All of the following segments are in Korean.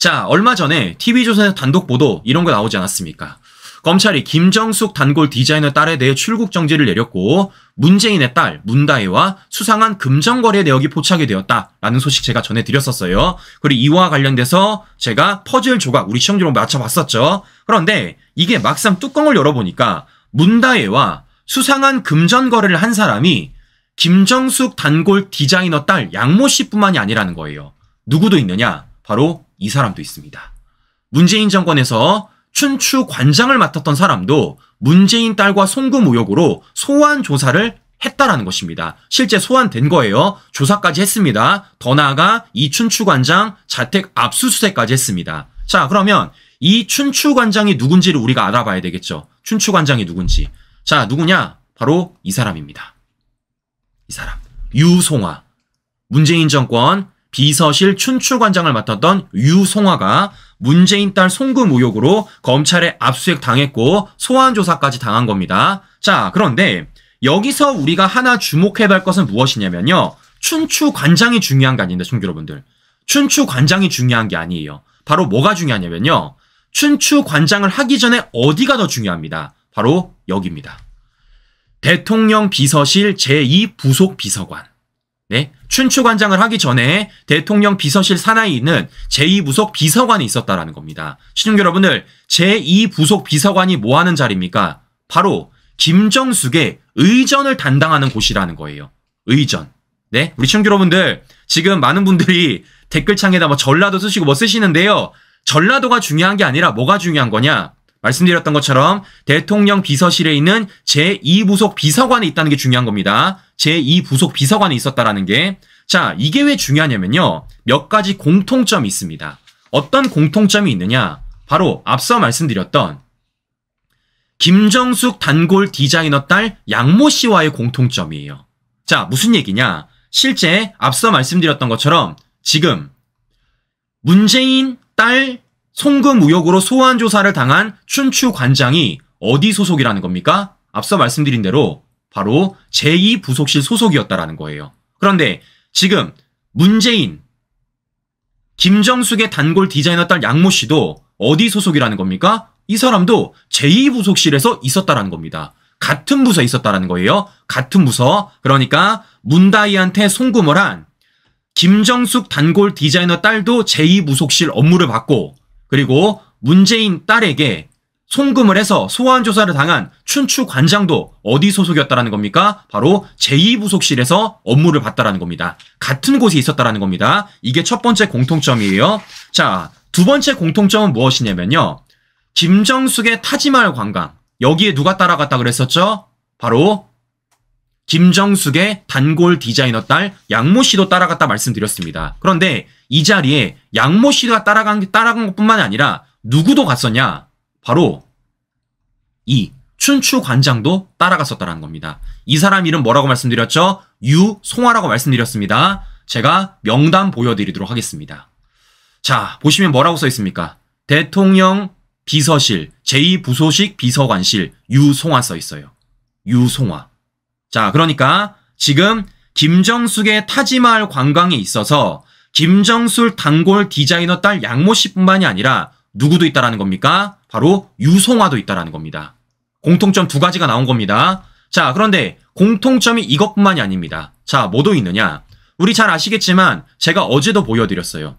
자, 얼마 전에 TV조선에서 단독 보도 이런 거 나오지 않았습니까? 검찰이 김정숙 단골 디자이너 딸에 대해 출국 정지를 내렸고 문재인의 딸 문다혜와 수상한 금전거래 내역이 포착이 되었다라는 소식 제가 전해드렸었어요. 그리고 이와 관련돼서 제가 퍼즐 조각 우리 시청자로 맞춰봤었죠. 그런데 이게 막상 뚜껑을 열어보니까 문다혜와 수상한 금전거래를 한 사람이 김정숙 단골 디자이너 딸 양모 씨뿐만이 아니라는 거예요. 누구도 있느냐? 바로 이 사람도 있습니다. 문재인 정권에서 춘추 관장을 맡았던 사람도 문재인 딸과 송금 의혹으로 소환 조사를 했다라는 것입니다. 실제 소환된 거예요. 조사까지 했습니다. 더 나아가 이 춘추 관장 자택 압수수색까지 했습니다. 자, 그러면 이 춘추 관장이 누군지를 우리가 알아봐야 되겠죠. 춘추 관장이 누군지. 자, 누구냐? 바로 이 사람입니다. 이 사람. 유송화. 문재인 정권 비서실 춘추관장을 맡았던 유송화가 문재인 딸 송금 의혹으로 검찰에 압수수색 당했고 소환 조사까지 당한 겁니다. 자, 그런데 여기서 우리가 하나 주목해야 것은 무엇이냐면요. 춘추관장이 중요한 게 아닌데, 송교 여러분들. 춘추관장이 중요한 게 아니에요. 바로 뭐가 중요하냐면요. 춘추관장을 하기 전에 어디가 더 중요합니다. 바로 여기입니다. 대통령 비서실 제2부속 비서관. 네? 춘추관장을 하기 전에 대통령 비서실 산하에 있는 제2부속 비서관이 있었다라는 겁니다. 시청 여러분들, 제2부속 비서관이 뭐 하는 자리입니까? 바로 김정숙의 의전을 담당하는 곳이라는 거예요. 의전. 네? 우리 시청 여러분들, 지금 많은 분들이 댓글창에다 뭐 전라도 쓰시고 뭐 쓰시는데요. 전라도가 중요한 게 아니라 뭐가 중요한 거냐? 말씀드렸던 것처럼 대통령 비서실에 있는 제2부속 비서관에 있다는 게 중요한 겁니다. 제2부속 비서관에 있었다라는 게. 자, 이게 왜 중요하냐면요. 몇 가지 공통점이 있습니다. 어떤 공통점이 있느냐? 바로 앞서 말씀드렸던 김정숙 단골 디자이너 딸 양모 씨와의 공통점이에요. 자, 무슨 얘기냐? 실제 앞서 말씀드렸던 것처럼 지금 문재인 딸 송금 무역으로 소환 조사를 당한 춘추 관장이 어디 소속이라는 겁니까? 앞서 말씀드린 대로 바로 제2부속실 소속이었다라는 거예요. 그런데 지금 문재인, 김정숙의 단골 디자이너 딸 양모 씨도 어디 소속이라는 겁니까? 이 사람도 제2부속실에서 있었다라는 겁니다. 같은 부서에 있었다라는 거예요. 같은 부서. 그러니까 문다희한테 송금을 한 김정숙 단골 디자이너 딸도 제2부속실 업무를 받고 그리고 문재인 딸에게 송금을 해서 소환 조사를 당한 춘추 관장도 어디 소속이었다라는 겁니까? 바로 제2부속실에서 업무를 봤다라는 겁니다. 같은 곳에 있었다라는 겁니다. 이게 첫 번째 공통점이에요. 자, 두 번째 공통점은 무엇이냐면요. 김정숙의 타지마을 관광. 여기에 누가 따라갔다 그랬었죠? 바로 김정숙의 단골 디자이너 딸 양모 씨도 따라갔다 말씀드렸습니다. 그런데 이 자리에 양모 씨가 따라간, 따라간 것뿐만 아니라 누구도 갔었냐? 바로 이 춘추 관장도 따라갔었다는 겁니다. 이 사람 이름 뭐라고 말씀드렸죠? 유송화라고 말씀드렸습니다. 제가 명단 보여드리도록 하겠습니다. 자, 보시면 뭐라고 써 있습니까? 대통령 비서실, 제2부소식 비서관실, 유송화 써 있어요. 유송화. 자, 그러니까 지금 김정숙의 타지마을 관광에 있어서 김정술 단골 디자이너 딸 양모 씨뿐만이 아니라 누구도 있다라는 겁니까? 바로 유송화도 있다라는 겁니다. 공통점 두 가지가 나온 겁니다. 자, 그런데 공통점이 이것뿐만이 아닙니다. 자, 뭐도 있느냐? 우리 잘 아시겠지만 제가 어제도 보여드렸어요.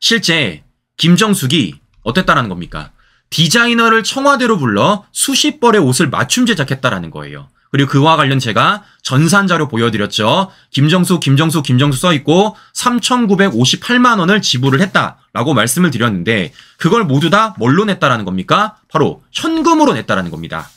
실제 김정숙이 어땠다라는 겁니까? 디자이너를 청와대로 불러 수십 벌의 옷을 맞춤 제작했다라는 거예요. 그리고 그와 관련 제가 전산 자료 보여드렸죠. 김정수, 김정수, 김정수 써있고 3,958만 원을 지불을 했다라고 말씀을 드렸는데 그걸 모두 다 뭘로 냈다라는 겁니까? 바로 현금으로 냈다라는 겁니다.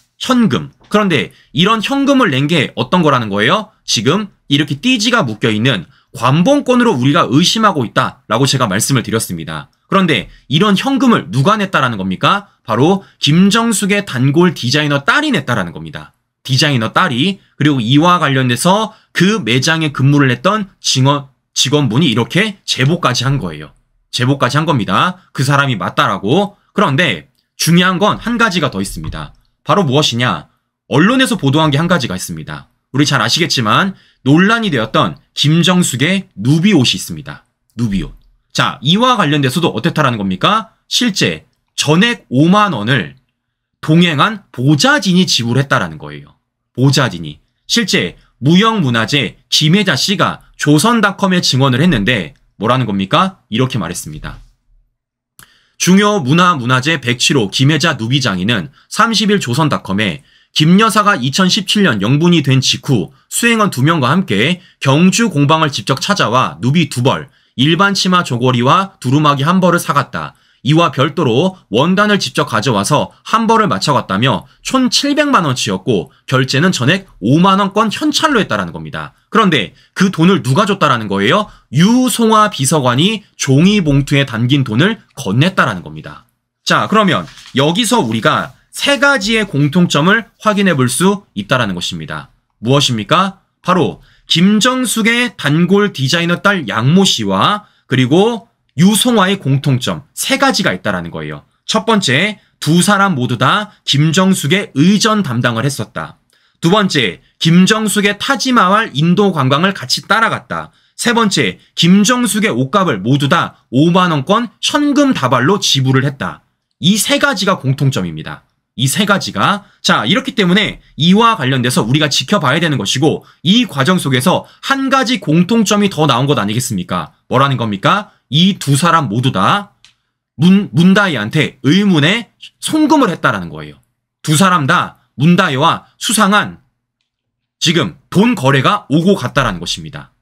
현금. 그런데 이런 현금을 낸 게 어떤 거라는 거예요? 지금 이렇게 띠지가 묶여있는 관봉권으로 우리가 의심하고 있다라고 제가 말씀을 드렸습니다. 그런데 이런 현금을 누가 냈다라는 겁니까? 바로 김정숙의 단골 디자이너 딸이 냈다라는 겁니다. 디자이너 딸이 그리고 이와 관련돼서 그 매장에 근무를 했던 직원, 직원분이 이렇게 제보까지 한 거예요. 제보까지 한 겁니다. 그 사람이 맞다라고. 그런데 중요한 건 한 가지가 더 있습니다. 바로 무엇이냐? 언론에서 보도한 게 한 가지가 있습니다. 우리 잘 아시겠지만 논란이 되었던 김정숙의 누비 옷이 있습니다. 누비 옷. 자, 이와 관련돼서도 어땠다라는 겁니까? 실제 전액 5만 원을 동행한 보좌진이 지불했다라는 거예요. 보자진이 실제 무형문화재 김혜자 씨가 조선닷컴에 증언을 했는데 뭐라는 겁니까? 이렇게 말했습니다. 중요 문화 문화재 107호 김혜자 누비 장인은 30일 조선닷컴에 김 여사가 2017년 영분이 된 직후 수행원 2명과 함께 경주 공방을 직접 찾아와 누비 두 벌, 일반 치마 조거리와 두루마기 한 벌을 사갔다. 이와 별도로 원단을 직접 가져와서 한 벌을 맞춰갔다며 총 700만원치였고 결제는 전액 5만원권 현찰로 했다라는 겁니다. 그런데 그 돈을 누가 줬다라는 거예요? 유송화 비서관이 종이 봉투에 담긴 돈을 건넸다라는 겁니다. 자, 그러면 여기서 우리가 세 가지의 공통점을 확인해 볼 수 있다라는 것입니다. 무엇입니까? 바로 김정숙의 단골 디자이너 딸 양모 씨와 그리고 유송화의 공통점 세 가지가 있다라는 거예요. 첫 번째, 두 사람 모두 다 김정숙의 의전 담당을 했었다. 두 번째, 김정숙의 타지마할 인도 관광을 같이 따라갔다. 세 번째, 김정숙의 옷값을 모두 다 5만원권 현금 다발로 지불을 했다. 이 세 가지가 공통점입니다. 이 세 가지가. 자, 이렇기 때문에 이와 관련돼서 우리가 지켜봐야 되는 것이고, 이 과정 속에서 한 가지 공통점이 더 나온 것 아니겠습니까? 뭐라는 겁니까? 이두 사람 모두 다 문, 문다이한테 의문에 송금을 했다라는 거예요. 두 사람 다 문다이와 수상한 지금 돈 거래가 오고 갔다라는 것입니다.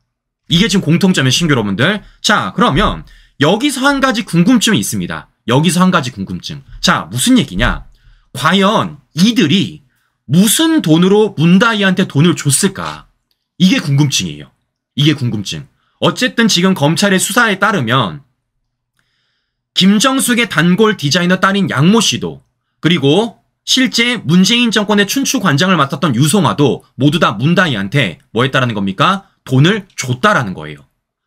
이게 지금 공통점의 신규 여러분들. 자, 그러면 여기서 한 가지 궁금증이 있습니다. 여기서 한 가지 궁금증. 자, 무슨 얘기냐? 과연 이들이 무슨 돈으로 문다이한테 돈을 줬을까? 이게 궁금증이에요. 이게 궁금증. 어쨌든 지금 검찰의 수사에 따르면 김정숙의 단골 디자이너 딸인 양모 씨도 그리고 실제 문재인 정권의 춘추 관장을 맡았던 유송아도 모두 다 문다희한테 뭐 했다라는 겁니까? 돈을 줬다라는 거예요.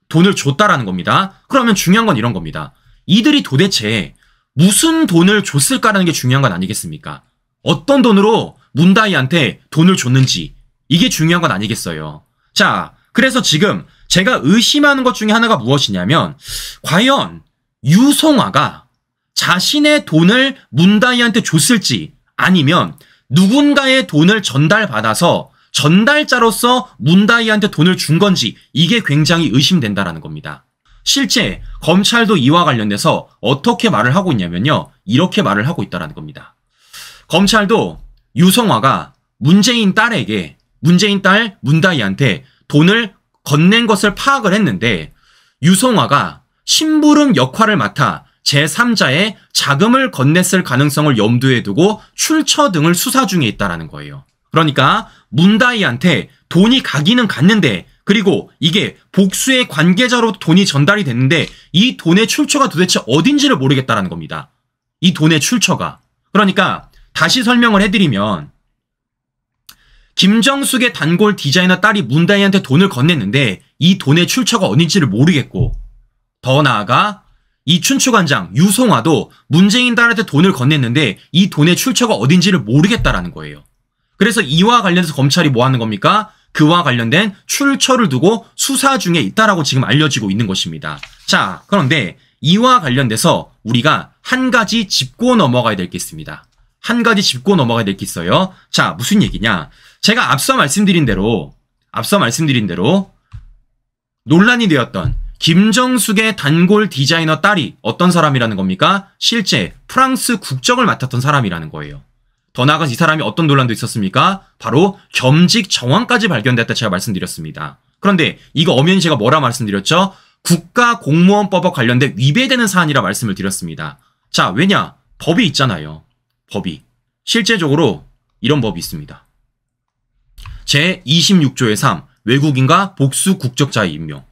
돈을 줬다라는 겁니다. 그러면 중요한 건 이런 겁니다. 이들이 도대체 무슨 돈을 줬을까라는 게 중요한 건 아니겠습니까? 어떤 돈으로 문다희한테 돈을 줬는지 이게 중요한 건 아니겠어요. 자, 그래서 지금 제가 의심하는 것 중에 하나가 무엇이냐면 과연 유송아가 자신의 돈을 문다이한테 줬을지 아니면 누군가의 돈을 전달받아서 전달자로서 문다이한테 돈을 준 건지 이게 굉장히 의심된다라는 겁니다. 실제 검찰도 이와 관련돼서 어떻게 말을 하고 있냐면요. 이렇게 말을 하고 있다라는 겁니다. 검찰도 유성화가 문재인 딸에게 문재인 딸 문다이한테 돈을 건넨 것을 파악을 했는데 유성화가 심부름 역할을 맡아 제3자의 자금을 건넸을 가능성을 염두에 두고 출처 등을 수사 중에 있다라는 거예요. 그러니까 문다이한테 돈이 가기는 갔는데 그리고 이게 복수의 관계자로 돈이 전달이 됐는데 이 돈의 출처가 도대체 어딘지를 모르겠다라는 겁니다. 이 돈의 출처가. 그러니까 다시 설명을 해드리면 김정숙의 단골 디자이너 딸이 문다희한테 돈을 건넸는데 이 돈의 출처가 어딘지를 모르겠고 더 나아가 이 춘추관장 유송화도 문재인 딸한테 돈을 건넸는데 이 돈의 출처가 어딘지를 모르겠다라는 거예요. 그래서 이와 관련해서 검찰이 뭐 하는 겁니까? 그와 관련된 출처를 두고 수사 중에 있다라고 지금 알려지고 있는 것입니다. 자, 그런데 이와 관련돼서 우리가 한 가지 짚고 넘어가야 될 게 있습니다. 한 가지 짚고 넘어가야 될 게 있어요. 자, 무슨 얘기냐? 제가 앞서 말씀드린 대로 앞서 말씀드린 대로 논란이 되었던 김정숙의 단골 디자이너 딸이 어떤 사람이라는 겁니까? 실제 프랑스 국적을 맡았던 사람이라는 거예요. 더 나아가서 이 사람이 어떤 논란도 있었습니까? 바로 겸직 정황까지 발견됐다 제가 말씀드렸습니다. 그런데 이거 엄연히 제가 뭐라 말씀드렸죠? 국가 공무원법과 관련된 위배되는 사안이라 말씀을 드렸습니다. 자, 왜냐? 법이 있잖아요. 법이. 실제적으로 이런 법이 있습니다. 제26조의 3 외국인과 복수 국적자의 임명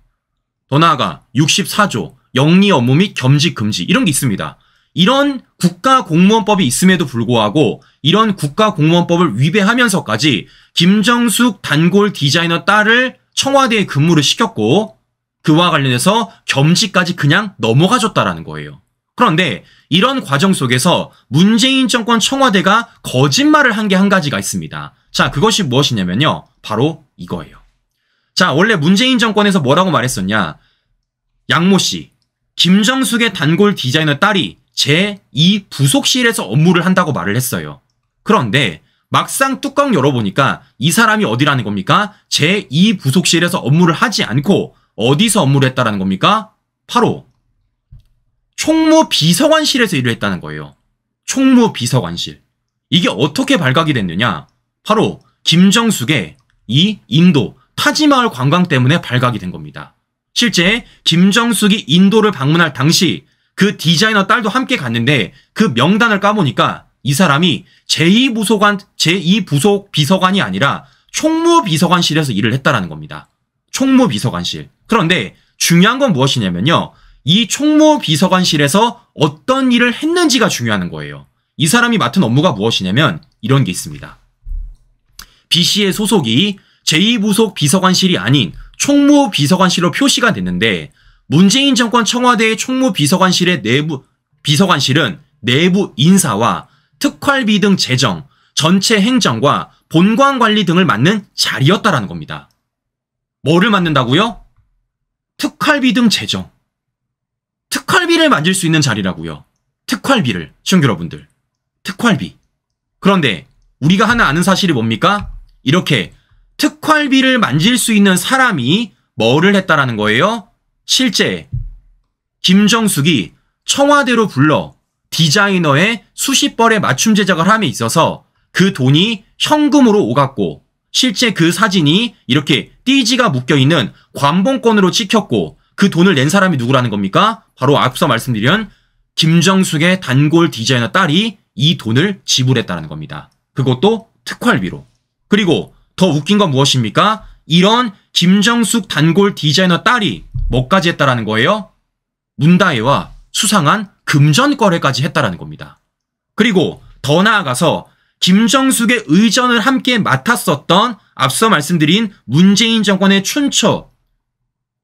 더 나아가 64조 영리 업무 및 겸직 금지 이런 게 있습니다. 이런 국가공무원법이 있음에도 불구하고 이런 국가공무원법을 위배하면서까지 김정숙 단골 디자이너 딸을 청와대에 근무를 시켰고 그와 관련해서 겸직까지 그냥 넘어가줬다라는 거예요. 그런데 이런 과정 속에서 문재인 정권 청와대가 거짓말을 한 게한 한 가지가 있습니다. 자, 그것이 무엇이냐면요. 바로 이거예요. 자, 원래 문재인 정권에서 뭐라고 말했었냐. 양모 씨, 김정숙의 단골 디자이너 딸이 제2 부속실에서 업무를 한다고 말을 했어요. 그런데 막상 뚜껑 열어보니까 이 사람이 어디라는 겁니까? 제2 부속실에서 업무를 하지 않고 어디서 업무를 했다라는 겁니까? 바로 총무 비서관실에서 일을 했다는 거예요. 총무 비서관실. 이게 어떻게 발각이 됐느냐? 바로 김정숙의 이 인도 타지마을 관광 때문에 발각이 된 겁니다. 실제 김정숙이 인도를 방문할 당시 그 디자이너 딸도 함께 갔는데 그 명단을 까보니까 이 사람이 제2부소관, 제2부속 비서관이 아니라 총무비서관실에서 일을 했다라는 겁니다. 총무비서관실. 그런데 중요한 건 무엇이냐면요. 이 총무비서관실에서 어떤 일을 했는지가 중요한 거예요. 이 사람이 맡은 업무가 무엇이냐면 이런 게 있습니다. B씨의 소속이 제2부속 비서관실이 아닌 총무 비서관실로 표시가 됐는데 문재인 정권 청와대의 총무 비서관실의 내부 비서관실은 내부 인사와 특활비 등 재정, 전체 행정과 본관 관리 등을 맡는 자리였다라는 겁니다. 뭐를 맡는다고요? 특활비 등 재정. 특활비를 만질 수 있는 자리라고요. 특활비를, 시청 여러분들. 특활비. 그런데 우리가 하나 아는 사실이 뭡니까? 이렇게 특활비를 만질 수 있는 사람이 뭐를 했다라는 거예요? 실제 김정숙이 청와대로 불러 디자이너의 수십 벌의 맞춤 제작을 함에 있어서 그 돈이 현금으로 오갔고 실제 그 사진이 이렇게 띠지가 묶여있는 관봉권으로 찍혔고 그 돈을 낸 사람이 누구라는 겁니까? 바로 앞서 말씀드린 김정숙의 단골 디자이너 딸이 이 돈을 지불했다는 겁니다. 그것도 특활비로. 그리고 더 웃긴 건 무엇입니까? 이런 김정숙 단골 디자이너 딸이 뭐까지 했다라는 거예요? 문다혜와 수상한 금전 거래까지 했다라는 겁니다. 그리고 더 나아가서 김정숙의 의전을 함께 맡았었던 앞서 말씀드린 문재인 정권의 춘처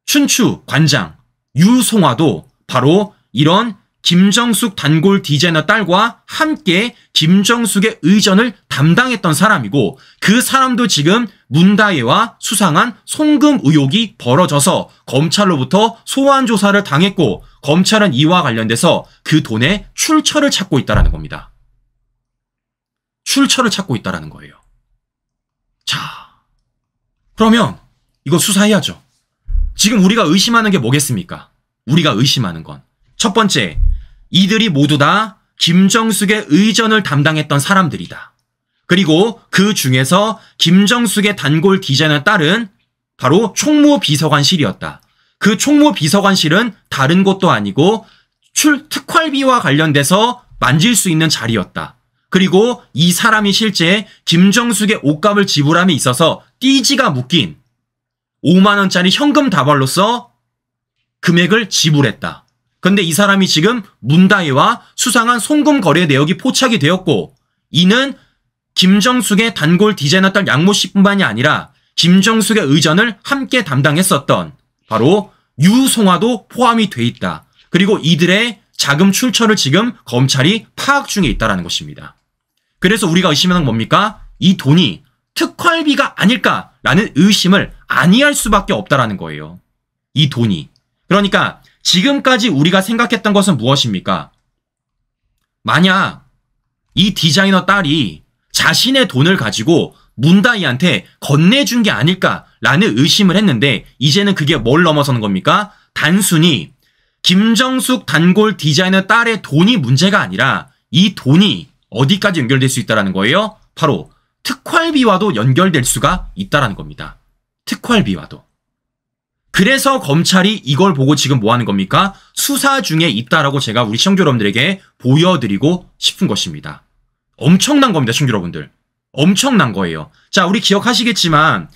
춘추 관장 유송화도 바로 이런 김정숙 단골 디자이너 딸과 함께 김정숙의 의전을 담당했던 사람이고 그 사람도 지금 문다예와 수상한 송금 의혹이 벌어져서 검찰로부터 소환 조사를 당했고 검찰은 이와 관련돼서 그 돈의 출처를 찾고 있다라는 겁니다. 출처를 찾고 있다라는 거예요. 자, 그러면 이거 수사해야죠. 지금 우리가 의심하는 게 뭐겠습니까? 우리가 의심하는 건첫 번째, 이들이 모두 다 김정숙의 의전을 담당했던 사람들이다. 그리고 그 중에서 김정숙의 단골 디자인을 따른 바로 총무 비서관실이었다. 그 총무 비서관실은 다른 곳도 아니고 출 특활비와 관련돼서 만질 수 있는 자리였다. 그리고 이 사람이 실제 김정숙의 옷값을 지불함에 있어서 띠지가 묶인 5만원짜리 현금 다발로서 금액을 지불했다. 근데 이 사람이 지금 문다이와 수상한 송금 거래 내역이 포착이 되었고 이는 김정숙의 단골 디자이너딸 양모 씨뿐만이 아니라 김정숙의 의전을 함께 담당했었던 바로 유송화도 포함이 돼 있다. 그리고 이들의 자금 출처를 지금 검찰이 파악 중에 있다는 것입니다. 그래서 우리가 의심하는 뭡니까? 이 돈이 특활비가 아닐까라는 의심을 아니할 수밖에 없다라는 거예요. 이 돈이. 그러니까 지금까지 우리가 생각했던 것은 무엇입니까? 만약 이 디자이너 딸이 자신의 돈을 가지고 문다이한테 건네준 게 아닐까라는 의심을 했는데 이제는 그게 뭘 넘어서는 겁니까? 단순히 김정숙 단골 디자이너 딸의 돈이 문제가 아니라 이 돈이 어디까지 연결될 수있다는 거예요? 바로 특활비와도 연결될 수가 있다는 겁니다. 특활비와도. 그래서 검찰이 이걸 보고 지금 뭐 하는 겁니까? 수사 중에 있다라고 제가 우리 시청자 여러분들에게 보여드리고 싶은 것입니다. 엄청난 겁니다, 시청자 여러분들. 엄청난 거예요. 자, 우리 기억하시겠지만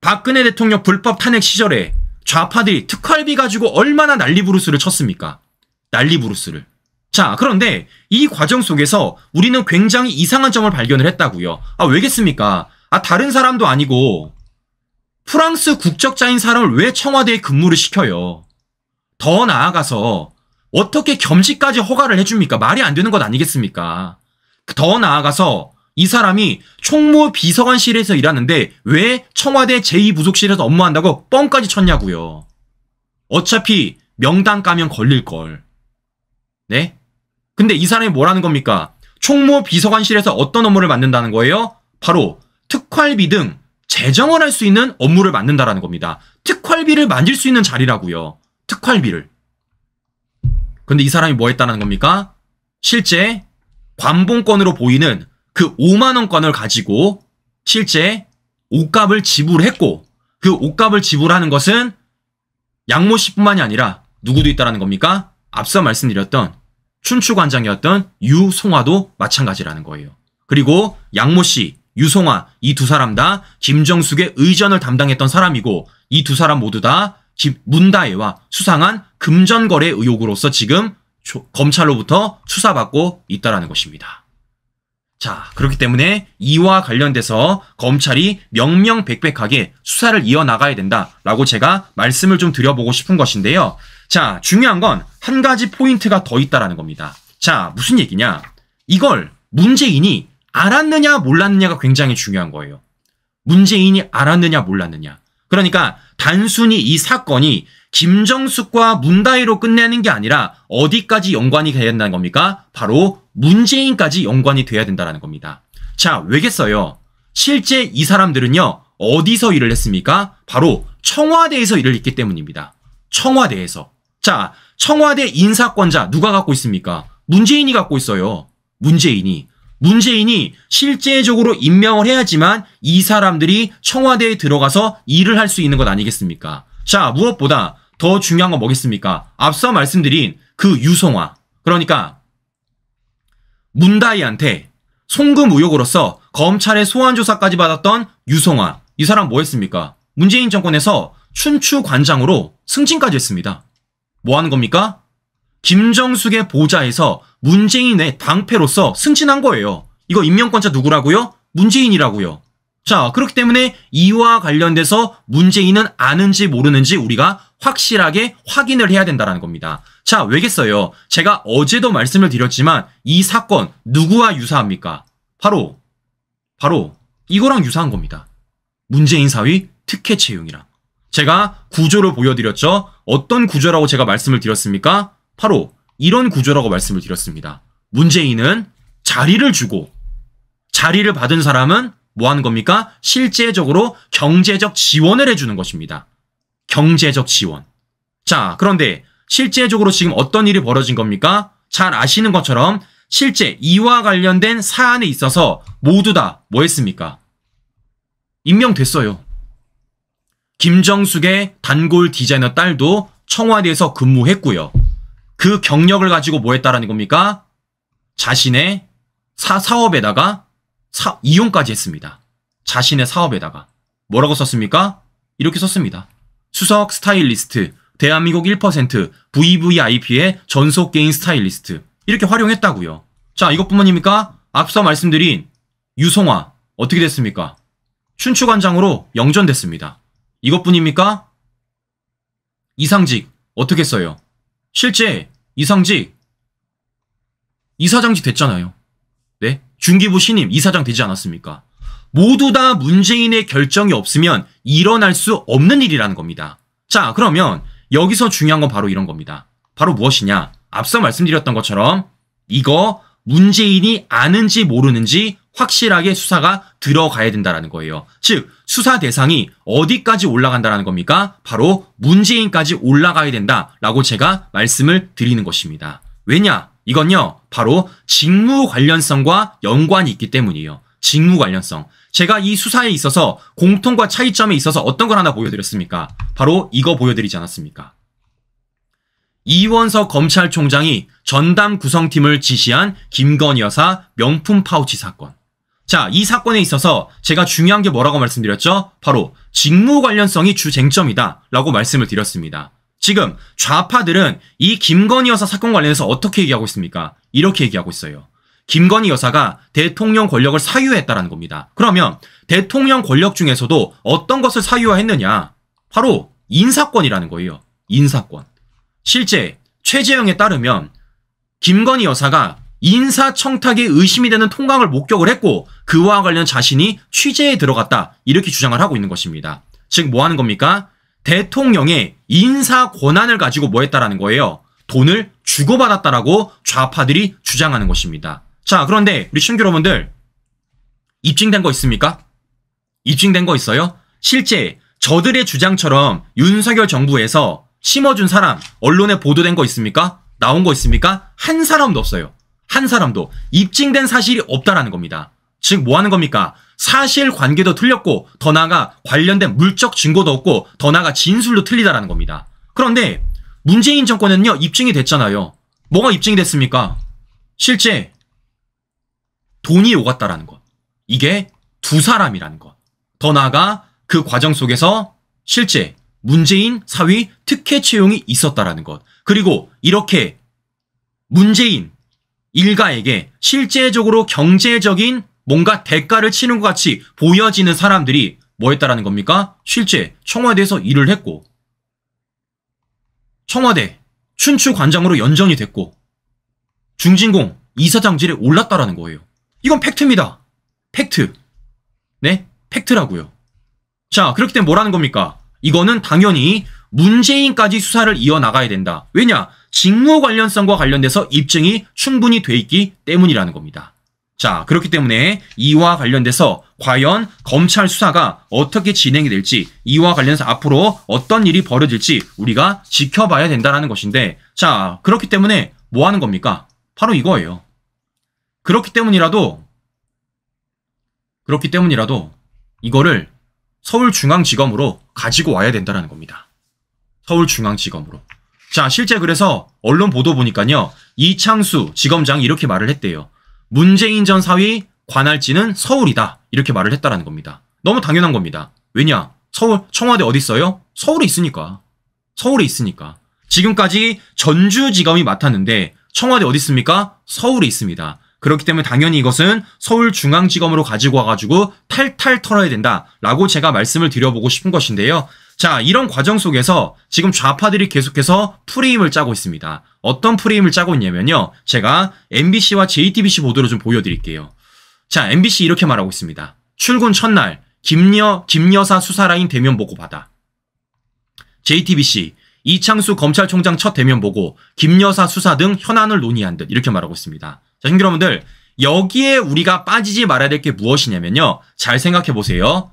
박근혜 대통령 불법 탄핵 시절에 좌파들이 특활비 가지고 얼마나 난리부르스를 쳤습니까? 난리부르스를. 자, 그런데 이 과정 속에서 우리는 굉장히 이상한 점을 발견을 했다고요. 아, 왜겠습니까? 아, 다른 사람도 아니고 프랑스 국적자인 사람을 왜 청와대에 근무를 시켜요? 더 나아가서 어떻게 겸직까지 허가를 해줍니까? 말이 안 되는 것 아니겠습니까? 더 나아가서 이 사람이 총무 비서관실에서 일하는데 왜 청와대 제2부속실에서 업무한다고 뻥까지 쳤냐고요. 어차피 명단 까면 걸릴걸. 네? 근데 이 사람이 뭐라는 겁니까? 총무 비서관실에서 어떤 업무를 만든다는 거예요? 바로 특활비 등 재정을 할 수 있는 업무를 만든다라는 겁니다. 특활비를 만질 수 있는 자리라고요. 특활비를. 근데 이 사람이 뭐 했다는 라 겁니까? 실제 관봉권으로 보이는 그 5만원권을 가지고 실제 옷값을 지불했고 그 옷값을 지불하는 것은 양모 씨뿐만이 아니라 누구도 있다라는 겁니까? 앞서 말씀드렸던 춘추관장이었던 유송화도 마찬가지라는 거예요. 그리고 양모 씨, 유송아 이 두 사람 다 김정숙의 의전을 담당했던 사람이고 이 두 사람 모두 다 문다혜와 수상한 금전거래 의혹으로서 지금 검찰로부터 수사받고 있다라는 것입니다. 자, 그렇기 때문에 이와 관련돼서 검찰이 명명백백하게 수사를 이어나가야 된다라고 제가 말씀을 좀 드려보고 싶은 것인데요. 자, 중요한 건 한 가지 포인트가 더 있다라는 겁니다. 자, 무슨 얘기냐? 이걸 문재인이 알았느냐 몰랐느냐가 굉장히 중요한 거예요. 문재인이 알았느냐 몰랐느냐. 그러니까 단순히 이 사건이 김정숙과 문다희로 끝내는 게 아니라 어디까지 연관이 돼야 된다는 겁니까? 바로 문재인까지 연관이 돼야 된다는 겁니다. 자, 왜겠어요? 실제 이 사람들은요, 어디서 일을 했습니까? 바로 청와대에서 일을 했기 때문입니다. 청와대에서. 자, 청와대 인사권자 누가 갖고 있습니까? 문재인이 갖고 있어요. 문재인이. 문재인이 실제적으로 임명을 해야지만 이 사람들이 청와대에 들어가서 일을 할 수 있는 것 아니겠습니까? 자, 무엇보다 더 중요한 건 뭐겠습니까? 앞서 말씀드린 그 유성화. 그러니까 문다이한테 송금 의혹으로서 검찰의 소환조사까지 받았던 유성화. 이 사람 뭐 했습니까? 문재인 정권에서 춘추 관장으로 승진까지 했습니다. 뭐 하는 겁니까? 김정숙의 보좌에서 문재인의 당패로서 승진한 거예요. 이거 임명권자 누구라고요? 문재인이라고요. 자, 그렇기 때문에 이와 관련돼서 문재인은 아는지 모르는지 우리가 확실하게 확인을 해야 된다는 겁니다. 자, 왜겠어요? 제가 어제도 말씀을 드렸지만 이 사건 누구와 유사합니까? 바로, 바로 이거랑 유사한 겁니다. 문재인 사위 특혜 채용이랑. 제가 구조를 보여드렸죠? 어떤 구조라고 제가 말씀을 드렸습니까? 바로 이런 구조라고 말씀을 드렸습니다. 문재인은 자리를 주고 자리를 받은 사람은 뭐 하는 겁니까? 실제적으로 경제적 지원을 해주는 것입니다. 경제적 지원. 자, 그런데 실제적으로 지금 어떤 일이 벌어진 겁니까? 잘 아시는 것처럼 실제 이와 관련된 사안에 있어서 모두 다 뭐 했습니까? 임명됐어요. 김정숙의 단골 디자이너 딸도 청와대에서 근무했고요. 그 경력을 가지고 뭐 했다라는 겁니까? 자신의 사, 사업에다가 사, 이용까지 했습니다. 자신의 사업에다가 뭐라고 썼습니까? 이렇게 썼습니다. 수석 스타일리스트, 대한민국 1% VVIP의 전속 개인 스타일리스트 이렇게 활용했다고요. 자 이것뿐만입니까? 앞서 말씀드린 유송화 어떻게 됐습니까? 춘추관장으로 영전됐습니다. 이것뿐입니까? 이상직 어떻게 써요? 실제 이상직 이사장직 됐잖아요. 네? 중기부 신임 이사장 되지 않았습니까? 모두 다 문재인의 결정이 없으면 일어날 수 없는 일이라는 겁니다. 자, 그러면 여기서 중요한 건 바로 이런 겁니다. 바로 무엇이냐? 앞서 말씀드렸던 것처럼 이거 문재인이 아는지 모르는지 확실하게 수사가 들어가야 된다라는 거예요. 즉 수사 대상이 어디까지 올라간다라는 겁니까? 바로 문재인까지 올라가야 된다라고 제가 말씀을 드리는 것입니다. 왜냐? 이건요. 바로 직무 관련성과 연관이 있기 때문이에요. 직무 관련성. 제가 이 수사에 있어서 공통과 차이점에 있어서 어떤 걸 하나 보여드렸습니까? 바로 이거 보여드리지 않았습니까? 이원석 검찰총장이 전담 구성팀을 지시한 김건희 여사 명품 파우치 사건. 자, 이 사건에 있어서 제가 중요한 게 뭐라고 말씀드렸죠? 바로 직무 관련성이 주쟁점이다 라고 말씀을 드렸습니다. 지금 좌파들은 이 김건희 여사 사건 관련해서 어떻게 얘기하고 있습니까? 이렇게 얘기하고 있어요. 김건희 여사가 대통령 권력을 사유했다라는 겁니다. 그러면 대통령 권력 중에서도 어떤 것을 사유화했느냐? 바로 인사권이라는 거예요. 인사권. 실제 최재형에 따르면 김건희 여사가 인사청탁이 의심이 되는 통강을 목격을 했고 그와 관련 자신이 취재에 들어갔다 이렇게 주장을 하고 있는 것입니다. 즉뭐 하는 겁니까? 대통령의 인사 권한을 가지고 뭐 했다라는 거예요. 돈을 주고받았다라고 좌파들이 주장하는 것입니다. 자 그런데 우리 신규 여러분들 입증된 거 있습니까? 입증된 거 있어요? 실제 저들의 주장처럼 윤석열 정부에서 심어준 사람 언론에 보도된 거 있습니까? 나온 거 있습니까? 한 사람도 없어요. 한 사람도 입증된 사실이 없다라는 겁니다. 즉 뭐 하는 겁니까? 사실 관계도 틀렸고 더 나아가 관련된 물적 증거도 없고 더 나아가 진술도 틀리다라는 겁니다. 그런데 문재인 정권은요 입증이 됐잖아요. 뭐가 입증이 됐습니까? 실제 돈이 오갔다라는 것. 이게 두 사람이라는 것. 더 나아가 그 과정 속에서 실제 문재인 사위 특혜 채용이 있었다라는 것. 그리고 이렇게 문재인 일가에게 실제적으로 경제적인 뭔가 대가를 치는 것 같이 보여지는 사람들이 뭐 했다라는 겁니까? 실제 청와대에서 일을 했고 청와대 춘추 관장으로 연전이 됐고 중진공 이사장질에 올랐다라는 거예요. 이건 팩트입니다. 팩트. 네? 팩트라고요. 자, 그렇기 때문에 뭐라는 겁니까? 이거는 당연히 문재인까지 수사를 이어나가야 된다. 왜냐? 직무 관련성과 관련돼서 입증이 충분히 돼 있기 때문이라는 겁니다. 자, 그렇기 때문에 이와 관련돼서 과연 검찰 수사가 어떻게 진행이 될지, 이와 관련해서 앞으로 어떤 일이 벌어질지 우리가 지켜봐야 된다라는 것인데, 자, 그렇기 때문에 뭐 하는 겁니까? 바로 이거예요. 그렇기 때문이라도, 그렇기 때문이라도 이거를 서울중앙지검으로 가지고 와야 된다는 겁니다. 서울중앙지검으로. 자, 실제 그래서 언론 보도 보니까요. 이창수 지검장이 이렇게 말을 했대요. 문재인 전 사위 관할지는 서울이다. 이렇게 말을 했다라는 겁니다. 너무 당연한 겁니다. 왜냐? 서울 청와대 어디 있어요? 서울에 있으니까. 서울에 있으니까. 지금까지 전주지검이 맡았는데 청와대 어디 있습니까? 서울에 있습니다. 그렇기 때문에 당연히 이것은 서울중앙지검으로 가지고 와가지고 탈탈 털어야 된다라고 제가 말씀을 드려보고 싶은 것인데요. 자, 이런 과정 속에서 지금 좌파들이 계속해서 프레임을 짜고 있습니다. 어떤 프레임을 짜고 있냐면요. 제가 MBC와 JTBC 보도를 좀 보여드릴게요. 자, MBC 이렇게 말하고 있습니다. 출근 첫날, 김여, 김여사 수사라인 대면 보고 받아. JTBC, 이창수 검찰총장 첫 대면 보고, 김여사 수사 등 현안을 논의한 듯 이렇게 말하고 있습니다. 자, 형님 여러분들, 여기에 우리가 빠지지 말아야 될 게 무엇이냐면요. 잘 생각해 보세요.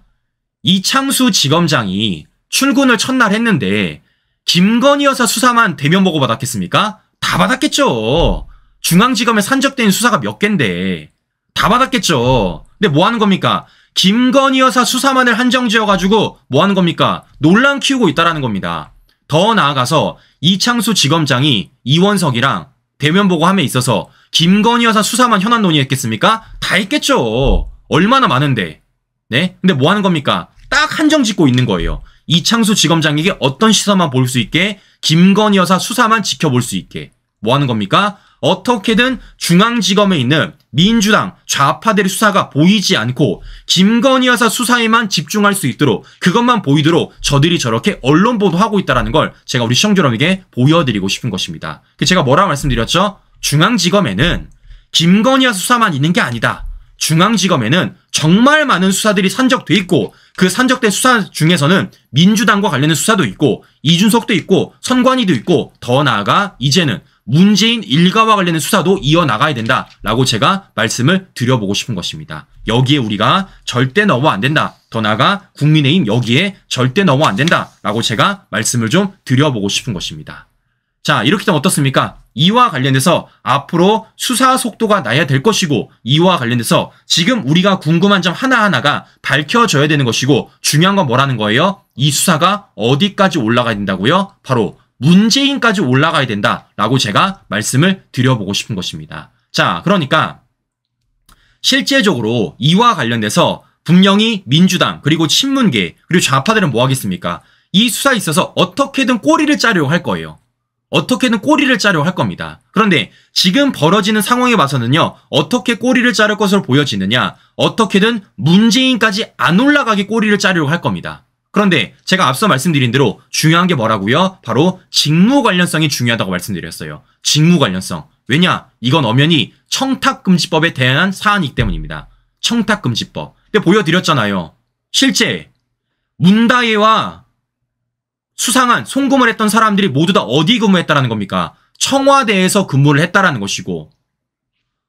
이창수 지검장이 출근을 첫날 했는데 김건희 여사 수사만 대면 보고받았겠습니까? 다 받았겠죠. 중앙지검에 산적된 수사가 몇 갠데 다 받았겠죠. 근데 뭐 하는 겁니까? 김건희 여사 수사만을 한정지어가지고 뭐 하는 겁니까? 논란 키우고 있다라는 겁니다. 더 나아가서 이창수 지검장이 이원석이랑 대면 보고함에 있어서 김건희 여사 수사만 현안 논의했겠습니까? 다 했겠죠. 얼마나 많은데. 네? 근데 뭐 하는 겁니까? 딱 한정 짓고 있는 거예요. 이창수 지검장에게 어떤 시선만 볼 수 있게 김건희 여사 수사만 지켜볼 수 있게 뭐 하는 겁니까? 어떻게든 중앙지검에 있는 민주당 좌파들의 수사가 보이지 않고 김건희 여사 수사에만 집중할 수 있도록 그것만 보이도록 저들이 저렇게 언론 보도하고 있다는 걸 제가 우리 시청자 여러분에게 보여드리고 싶은 것입니다. 그 제가 뭐라 고 말씀드렸죠? 중앙지검에는 김건희 여사 수사만 있는 게 아니다. 중앙지검에는 정말 많은 수사들이 산적돼 있고 그 산적된 수사 중에서는 민주당과 관련된 수사도 있고 이준석도 있고 선관위도 있고 더 나아가 이제는 문재인 일가와 관련된 수사도 이어나가야 된다라고 제가 말씀을 드려보고 싶은 것입니다. 여기에 우리가 절대 넘어 안 된다. 더 나아가 국민의힘 여기에 절대 넘어 안 된다라고 제가 말씀을 좀 드려보고 싶은 것입니다. 자, 이렇게 되면 어떻습니까? 이와 관련해서 앞으로 수사 속도가 나야 될 것이고 이와 관련해서 지금 우리가 궁금한 점 하나하나가 밝혀져야 되는 것이고 중요한 건 뭐라는 거예요? 이 수사가 어디까지 올라가야 된다고요? 바로 문재인까지 올라가야 된다라고 제가 말씀을 드려보고 싶은 것입니다. 자, 그러니까 실제적으로 이와 관련돼서 분명히 민주당 그리고 친문계 그리고 좌파들은 뭐 하겠습니까? 이 수사에 있어서 어떻게든 꼬리를 짜려고 할 거예요. 어떻게든 꼬리를 짜려 할 겁니다. 그런데 지금 벌어지는 상황에 봐서는요. 어떻게 꼬리를 자를 것으로 보여지느냐. 어떻게든 문재인까지 안 올라가게 꼬리를 짜려고 할 겁니다. 그런데 제가 앞서 말씀드린 대로 중요한 게 뭐라고요? 바로 직무 관련성이 중요하다고 말씀드렸어요. 직무 관련성. 왜냐? 이건 엄연히 청탁금지법에 대한 사안이기 때문입니다. 청탁금지법. 근데 보여드렸잖아요. 실제 문다예와 수상한 송금을 했던 사람들이 모두 다 어디 근무했다라는 겁니까? 청와대에서 근무를 했다라는 것이고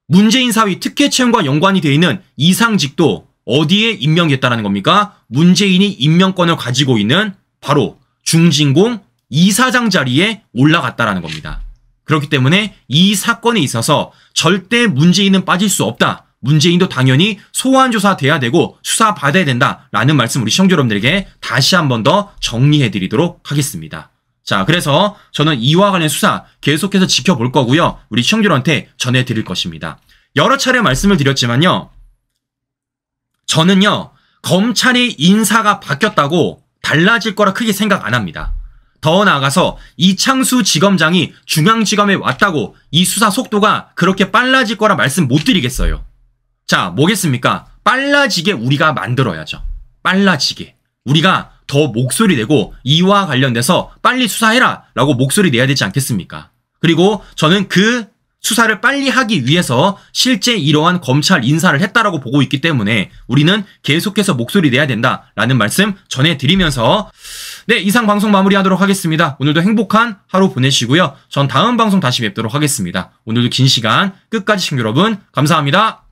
문재인 사위 특혜 채용과 연관이 돼 있는 이상직도 어디에 임명했다라는 겁니까? 문재인이 임명권을 가지고 있는 바로 중진공 이사장 자리에 올라갔다라는 겁니다. 그렇기 때문에 이 사건에 있어서 절대 문재인은 빠질 수 없다. 문재인도 당연히 소환 조사돼야 되고 수사 받아야 된다라는 말씀 우리 시청자 여러분들에게 다시 한 번 더 정리해 드리도록 하겠습니다. 자, 그래서 저는 이와 관련 수사 계속해서 지켜볼 거고요. 우리 시청자들한테 전해 드릴 것입니다. 여러 차례 말씀을 드렸지만요. 저는요. 검찰의 인사가 바뀌었다고 달라질 거라 크게 생각 안 합니다. 더 나아가서 이창수 지검장이 중앙지검에 왔다고 이 수사 속도가 그렇게 빨라질 거라 말씀 못 드리겠어요. 자, 뭐겠습니까? 빨라지게 우리가 만들어야죠. 빨라지게. 우리가 더 목소리 내고 이와 관련돼서 빨리 수사해라 라고 목소리 내야 되지 않겠습니까? 그리고 저는 그 수사를 빨리 하기 위해서 실제 이러한 검찰 인사를 했다라고 보고 있기 때문에 우리는 계속해서 목소리 내야 된다라는 말씀 전해드리면서 네 이상 방송 마무리하도록 하겠습니다. 오늘도 행복한 하루 보내시고요. 전 다음 방송 다시 뵙도록 하겠습니다. 오늘도 긴 시간 끝까지 신청 여러분 감사합니다.